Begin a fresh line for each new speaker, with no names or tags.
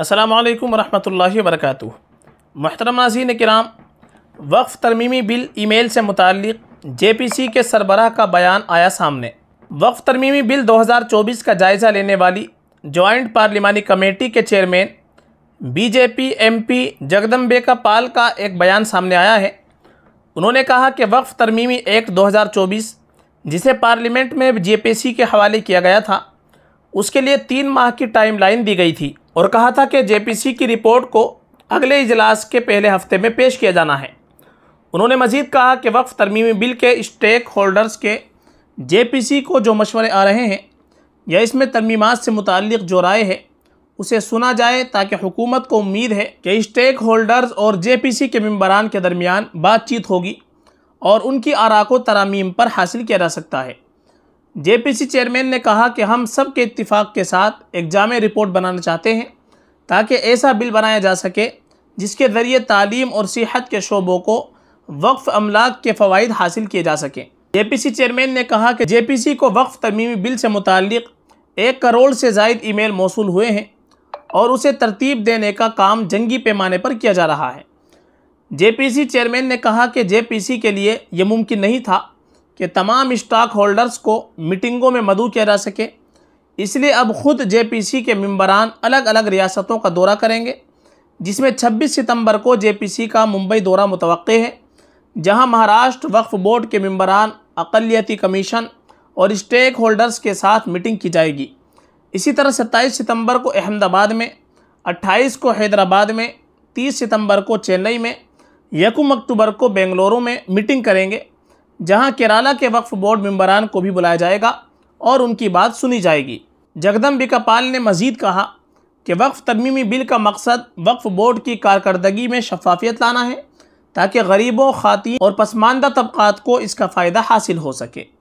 السلام علیکم ورحمۃ اللہ وبرکاتہ محترم ناظرین کرام وقف ترمیمی بل ای میل سے متعلق جے پی سی کے سربراہ کا بیان آیا سامنے وقف ترمیمی بل دو ہزار چوبیس کا جائزہ لینے والی جوائنٹ پارلیمانی کمیٹی کے chairman B J P M P Jagdambika Pal کا ایک بیان سامنے آیا ہے انہوں نے کہا کہ وقف ترمیمی ایکٹ دو ہزار چوبیس جسے پارلیمنٹ میں جے پی سی کے حوالے کیا گیا تھا اس کے لیے تین ماہ کی ٹائم لائن دی گئی تھی اور کہا تھا کہ جے پی سی کی رپورٹ کو اگلے اجلاس کے پہلے ہفتے میں پیش کیا جانا ہے انہوں نے مزید کہا کہ وقف ترمیمی بل کے اسٹیک ہولڈرز کے جے پی سی کو جو مشورے آ رہے ہیں یا اس میں ترمیمات سے متعلق جو رائے ہے اسے سنا جائے تاکہ حکومت کو امید ہے کہ اسٹیک ہولڈرز اور جے پی سی کے ممبران کے درمیان بات چیت ہوگی اور ان کی آرا کو ترامیم پر حاصل کیا جا سکتا ہے جے پی سی چیئرمین نے کہا کہ ہم سب کے اتفاق کے ساتھ ایک جامع رپورٹ بنانا چاہتے ہیں تاکہ ایسا بل بنایا جا سکے جس کے ذریعے تعلیم اور صحت کے شعبوں کو وقف املاک کے فوائد حاصل کیے جا سکیں جے پی سی چیئرمین نے کہا کہ جے پی سی کو وقف ترمیمی بل سے متعلق ایک کروڑ سے زائد ای میل موصول ہوئے ہیں اور اسے ترتیب دینے کا کام جنگی پیمانے پر کیا جا رہا ہے جے پی سی چیئرمین نے کہا کہ جے پی سی کے لیے یہ ممکن نہیں تھا کہ تمام اسٹاک ہولڈرز کو میٹنگوں میں مدعو کیا جا سکے اس لیے اب خود جے پی سی کے ممبران الگ الگ ریاستوں کا دورہ کریں گے جس میں چھبیس ستمبر کو جے پی سی کا ممبئی دورہ متوقع ہے جہاں مہاراشٹر وقف بورڈ کے ممبران اقلیتی کمیشن اور اسٹیک ہولڈرز کے ساتھ میٹنگ کی جائے گی اسی طرح ستائیس ستمبر کو احمد آباد میں اٹھائیس کو حیدرآباد میں تیس ستمبر کو چنئی میں یکم اکتوبر کو بنگلورو میں میٹنگ کریں گے جہاں کیرالہ کے وقف بورڈ ممبران کو بھی بلایا جائے گا اور ان کی بات سنی جائے گی جگدم بکا پال نے مزید کہا کہ وقف ترمیمی بل کا مقصد وقف بورڈ کی کارکردگی میں شفافیت لانا ہے تاکہ غریبوں خواتین اور پسماندہ طبقات کو اس کا فائدہ حاصل ہو سکے